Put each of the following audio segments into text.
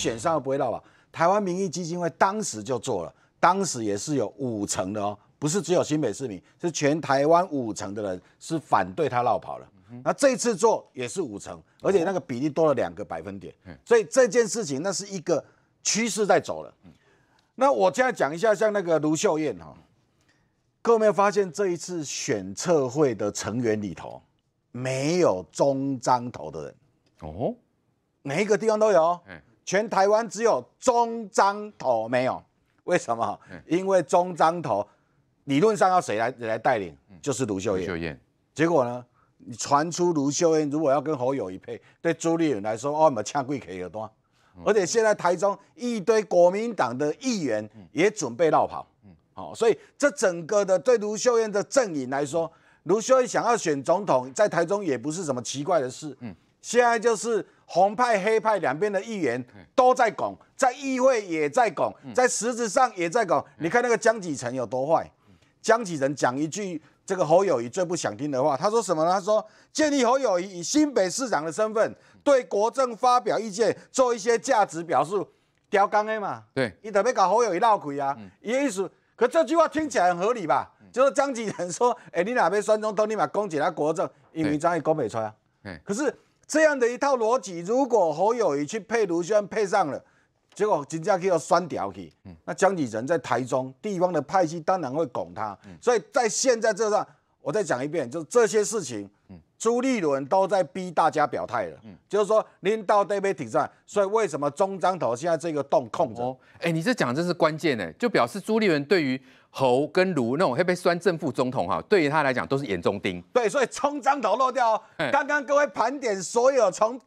选上不会落跑，台湾民意基金会当时就做了，当时也是有五成的哦，不是只有新北市民，是全台湾五成的人是反对他落跑了。那这次做也是五成，而且那个比例多了两个百分点，所以这件事情那是一个趋势在走了。那我现在讲一下，像那个卢秀燕哈，各位有没有发现这一次选策会的成员里头没有中章头的人哦，每一个地方都有。全台湾只有中彰投没有，为什么？因为中彰投理论上要谁来来带领，就是卢秀燕。结果呢，你传出卢秀燕如果要跟侯友一配，对朱立伦来说，哦，你们枪可以有端。而且现在台中一堆国民党的议员也准备绕跑，好，所以这整个的对卢秀燕的阵营来说，卢秀燕想要选总统，在台中也不是什么奇怪的事。嗯，现在就是。红派、黑派两边的议员都在拱，在议会也在拱，在实质上也在拱。你看那个江启臣有多坏？江启臣讲一句这个侯友谊最不想听的话，他说什么呢？他说建立侯友谊以新北市长的身份对国政发表意见，做一些价值表述，雕缸的嘛？对，你特别搞侯友谊闹鬼啊？也个意思。可这句话听起来很合理吧？就是江启臣说：“哎，你哪边选中都立马攻击他国政，因为张也攻北川啊。”可是。这样的一套逻辑，如果侯友谊去配卢轩配上了，结果金家去要酸掉去，那江启人在台中地方的派系当然会拱他，所以在现在这上，我再讲一遍，就是这些事情。朱立伦都在逼大家表态了，嗯，就是说您到底被挑战，所以为什么中张头现在这个洞空着？哎，你这讲真是关键呢，就表示朱立伦对于侯跟卢那种会被酸正副总统哈，对于他来讲都是眼中钉。对，所以中张头落掉。刚刚各位盘点所有从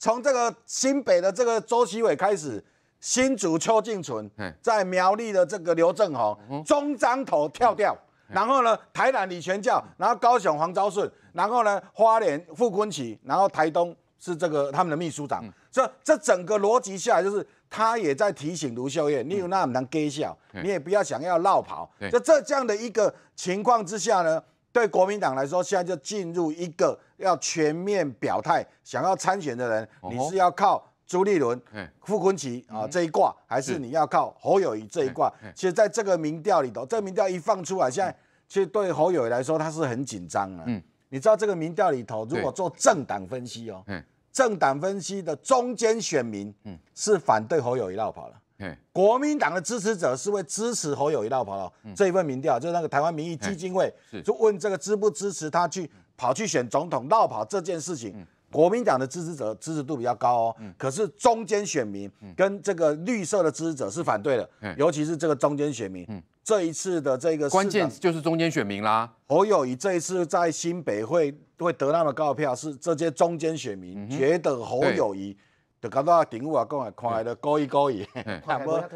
从这个新北的这个周其伟开始，新竹邱靖纯，在苗栗的这个刘正宏，中张头跳掉。然后呢，台南李全教，然后高雄黄昭顺，然后呢，花莲傅昆萁，然后台东是这个他们的秘书长。这这整个逻辑下，就是他也在提醒卢秀燕，你有那么难给一你也不要想要绕跑。在这样的一个情况之下呢，对国民党来说，现在就进入一个要全面表态，想要参选的人，你是要靠。朱立伦、傅坤奇啊，这一卦，还是你要靠侯友谊这一卦？其实，在这个民调里头，这民调一放出来，现在其实对侯友谊来说，他是很紧张的。嗯，你知道这个民调里头，如果做政党分析哦，政党分析的中间选民，嗯，是反对侯友谊绕跑了。嗯，国民党的支持者是会支持侯友谊绕跑了。这一份民调就是那个台湾民意基金会就问这个支不支持他去跑去选总统绕跑这件事情。国民党的支持者支持度比较高哦，可是中间选民跟这个绿色的支持者是反对的，尤其是这个中间选民。这一次的这个关键就是中间选民啦。侯友谊这一次在新北会会得那么高的票，是这些中间选民觉得侯友谊的感到顶我讲来 看的高一高一，不要不要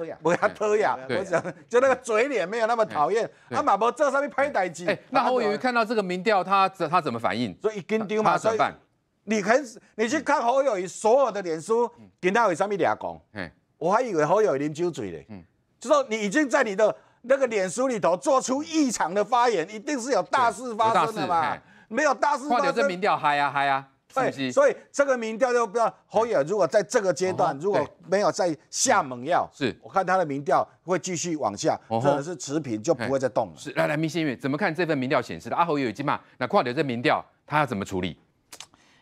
推雅，我想就那个嘴脸没有那么讨厌，他马不这上面歹代志。那侯友谊看到这个民调，他他怎么反应？所以一根丢嘛，所以你肯你去看侯友谊所有的脸书，跟他有上面俩讲？嗯，我还以为侯友谊在酒醉嘞，嗯，就说你已经在你的那个脸书里头做出异常的发言，一定是有大事发生了嘛？没有大事发生。这民调嗨呀嗨呀，对，所以这个民调就不要。侯友如果在这个阶段如果没有再下猛药，是我看他的民调会继续往下，或者是持平，就不会再动了。是，来来，明心宇怎么看这份民调显示的？阿侯友谊嘛，那跨流这民调他要怎么处理？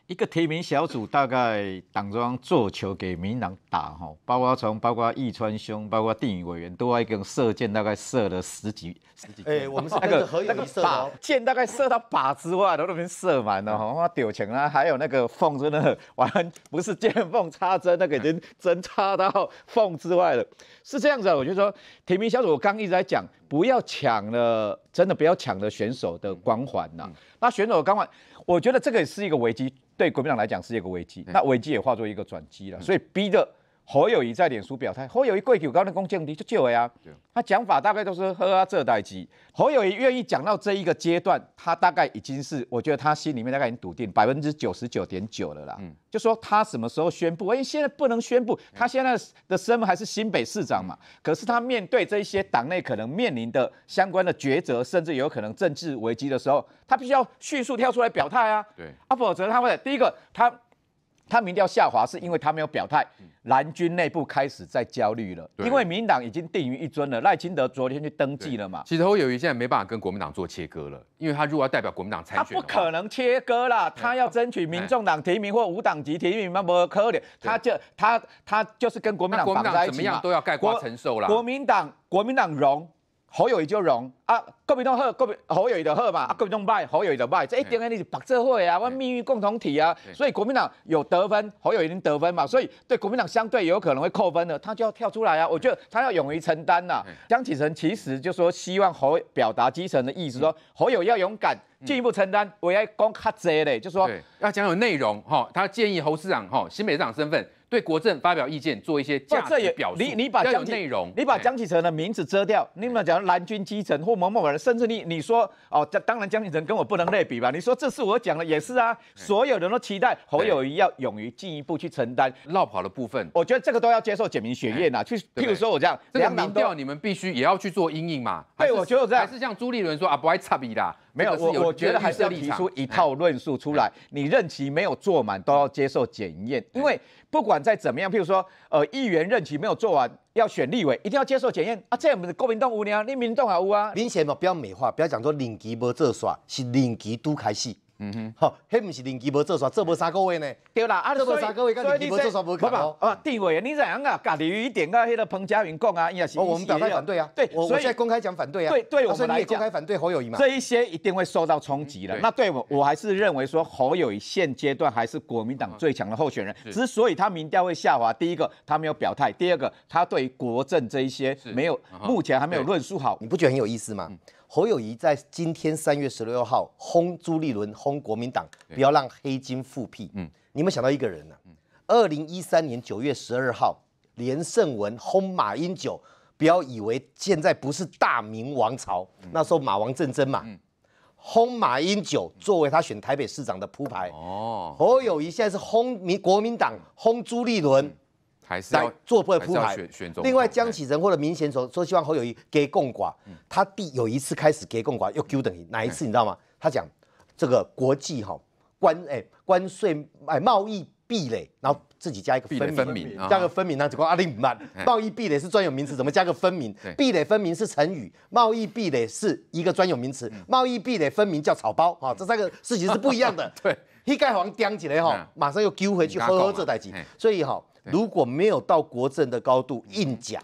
一个提名小组大概党中央做球给民党打哈，包括从包括易川兄，包括电影委员，都来一个射箭，大概射了十几十几。哎，我们是那个那射靶箭，大概射到靶之外的那边射满了哈，丢钱啊，还有那个缝真的完不是见缝插针，那个已经针插到缝之外了，是这样子。我就说提名小组，我刚一直在讲，不要抢了，真的不要抢了选手的光环呐。那选手光环，我觉得这个也是一个危机。对国民党来讲是一个危机，那危机也化作一个转机了，所以逼的。侯友谊在脸书表态，侯友谊跪九高的公降低就救我呀。他讲法大概都是喝啊这代机。侯友谊愿意讲到这一个阶段，他大概已经是，我觉得他心里面大概已经笃定百分之九十九点九了啦。嗯，就说他什么时候宣布，因为现在不能宣布，他现在的身份还是新北市长嘛。可是他面对这一些党内可能面临的相关的抉择，甚至有可能政治危机的时候，他必须要迅速跳出来表态啊。对，啊，否则他会第一个他。他民调下滑是因为他没有表态，蓝军内部开始在焦虑了，因为民党已经定于一尊了。赖清德昨天去登记了嘛？其实我有一现在没办法跟国民党做切割了，因为他如果要代表国民党参选，他不可能切割啦，他要争取民众党提名或无党籍提名，那么可怜，他就他他就是跟国民党绑在一起嘛。怎么样都要盖锅承受啦。国民党国民党容侯友谊就融啊，国民党合，国民侯友谊的合嘛，啊，国民党败，侯友谊的败，这一定你是白社会啊，我命运共同体啊，所以国民党有得分，侯友谊一定得分嘛，所以对国民党相对有可能会扣分的，他就要跳出来啊，我觉得他要勇于承担呐。江启臣其实就说希望侯表达基层的意思，说侯友要勇敢进一步承担，我要讲黑这咧，就说要讲有内容哈，他建议侯市长哈，新北市长身份。对国政发表意见，做一些价值表述。你你把江内容，你把江启成的名字遮掉。你们讲蓝军基层或某某人，甚至你你说哦，这当然江启成跟我不能类比吧？你说这是我讲的，也是啊。所有人都期待侯友谊要勇于进一步去承担绕跑的部分。我觉得这个都要接受简明血液呐。去，譬如说我这样，两民调你们必须也要去做阴影嘛。对，我觉得这样还是像朱立伦说啊，不会差比啦。没有，我我觉得还是要提出一套论述出来。你任期没有做满，都要接受检验，因为不管再怎么样，譬如说，呃，议员任期没有做完，要选立委，一定要接受检验啊。这我们的国民党物啊，你民也有啊，明显嘛，不要美化，不要讲说任期没做耍，是任期都开始。嗯哼，好，那不是林志博做啥做不三个位呢？对啦，啊，做不三个位跟林你博做啥没可不嘛，啊，电话，你怎样啊，家己有一点跟那个彭佳云讲啊，一下哦，我们表态反对啊，对，我我现在公开讲反对啊。对，对我们来讲，公开反对侯友谊嘛。这一些一定会受到冲击的。那对我，我还是认为说侯友谊现阶段还是国民党最强的候选人。之所以他民调会下滑，第一个他没有表态，第二个他对国政这一些没有，目前还没有论述好。你不觉得很有意思吗？侯友谊在今天三月十六号轰朱立伦，轰国民党，不要让黑金复辟。嗯，你有没有想到一个人呢？二零一三年九月十二号，连胜文轰马英九，不要以为现在不是大明王朝，那时候马王正争嘛，轰马英九作为他选台北市长的铺排。哦，侯友谊现在是轰民国民党，轰朱立伦。还是要做铺排。另外，江启臣或者明贤说说希望侯友谊给共管，他弟有一次开始给共寡又丢等于哪一次你知道吗？他讲这个国际哈关哎关税哎贸易壁垒，然后自己加一个分分明，加个分明，那就个阿玲不卖。贸易壁垒是专有名词，怎么加个分明？壁垒分明是成语，贸易壁垒是一个专有名词，贸易壁垒分明叫草包啊，这三个事情是不一样的。对，一盖黄叼起来哈，马上又揪回去喝这台机，所以哈。如果没有到国政的高度硬讲，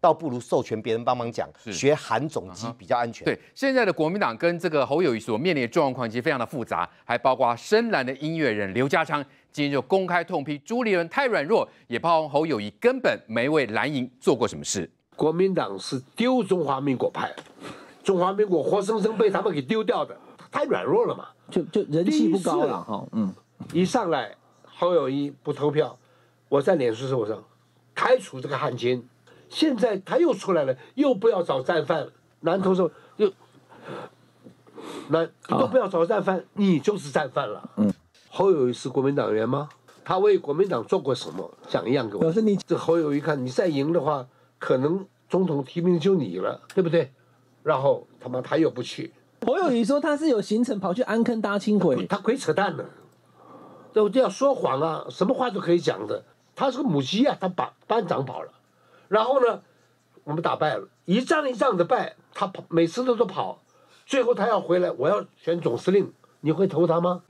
倒不如授权别人帮忙讲，学韩总机比较安全。对，现在的国民党跟这个侯友谊所面临的状况其实非常的复杂，还包括深蓝的音乐人刘家昌，今天就公开痛批朱立伦太软弱，也包括侯友谊根本没为蓝营做过什么事。国民党是丢中华民国派，中华民国活生生被他们给丢掉的，太软弱了嘛，就就人气不高了哈，嗯，一上来侯友谊不投票。我在脸书上说，开除这个汉奸。现在他又出来了，又不要找战犯男同事又，那都不要找战犯，你就是战犯了。嗯，侯友谊是国民党员吗？他为国民党做过什么？讲一样给我。可是你这侯友谊一看你再赢的话，可能总统提名就你了，对不对？然后他妈他又不去。侯友谊说他是有行程跑去安坑搭轻轨。他鬼扯淡的，都就要说谎啊，什么话都可以讲的。他是个母鸡啊，他把班长跑了，然后呢，我们打败了，一仗一仗的败，他跑每次都都跑，最后他要回来，我要选总司令，你会投他吗？